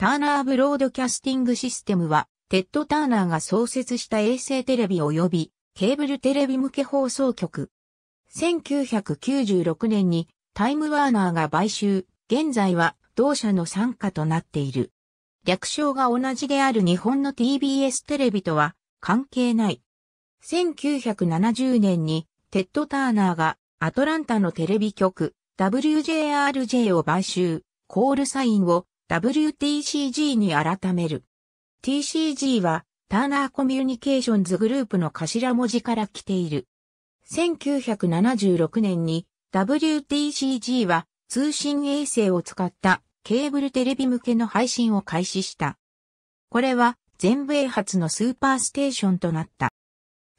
ターナーブロードキャスティングシステムは、テッド・ターナーが創設した衛星テレビ及びケーブルテレビ向け放送局。1996年にタイムワーナーが買収、現在は同社の参加となっている。略称が同じである日本の TBS テレビとは関係ない。1970年にテッド・ターナーがアトランタのテレビ局 WJRJ を買収、コールサインを WTCG に改める。TCG はターナーコミュニケーションズグループの頭文字から来ている。1976年に WTCG は通信衛星を使ったケーブルテレビ向けの配信を開始した。これは全米初のスーパーステーションとなった。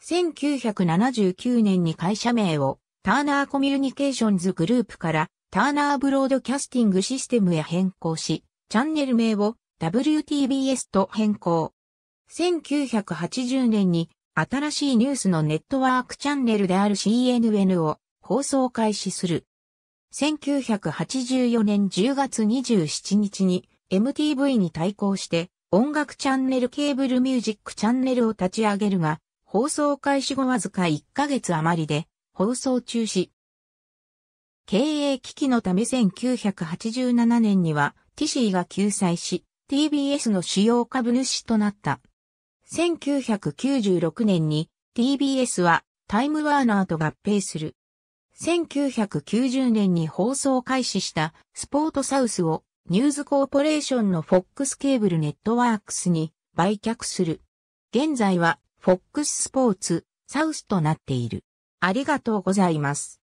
1979年に会社名をターナーコミュニケーションズグループからターナーブロードキャスティングシステムへ変更し、チャンネル名を WTBS と変更。1980年に新しいニュースのネットワークチャンネルである CNN を放送開始する。1984年10月27日に MTV に対抗して音楽チャンネルケーブルミュージックチャンネルを立ち上げるが、放送開始後わずか1ヶ月余りで放送中止。経営危機のため1987年にはティシーが救済し、TBS の主要株主となった。1996年に TBS はタイムワーナーと合併する。1990年に放送開始したスポートサウスをニューズコーポレーションの FOX ケーブルネットワークスに売却する。現在は FOX スポーツサウスとなっている。ありがとうございます。